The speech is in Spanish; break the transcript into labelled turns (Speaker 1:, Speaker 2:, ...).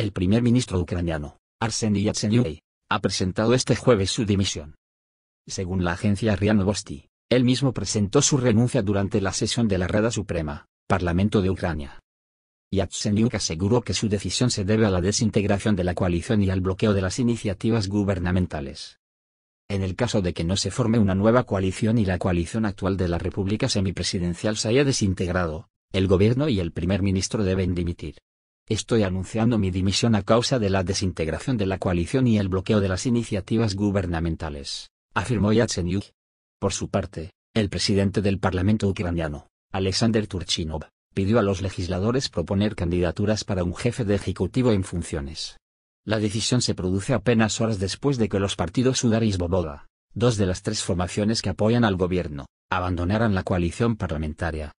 Speaker 1: El primer ministro ucraniano, Arseniy Yatsenyuk, ha presentado este jueves su dimisión. Según la agencia RIA Novosti, él mismo presentó su renuncia durante la sesión de la Rada Suprema, Parlamento de Ucrania. Yatsenyuk aseguró que su decisión se debe a la desintegración de la coalición y al bloqueo de las iniciativas gubernamentales. En el caso de que no se forme una nueva coalición y la coalición actual de la República semipresidencial se haya desintegrado, el gobierno y el primer ministro deben dimitir. Estoy anunciando mi dimisión a causa de la desintegración de la coalición y el bloqueo de las iniciativas gubernamentales, afirmó Yatsenyuk. Por su parte, el presidente del Parlamento ucraniano, Alexander Turchinov, pidió a los legisladores proponer candidaturas para un jefe de ejecutivo en funciones. La decisión se produce apenas horas después de que los partidos Sudar y Svoboda, dos de las tres formaciones que apoyan al gobierno, abandonaran la coalición parlamentaria,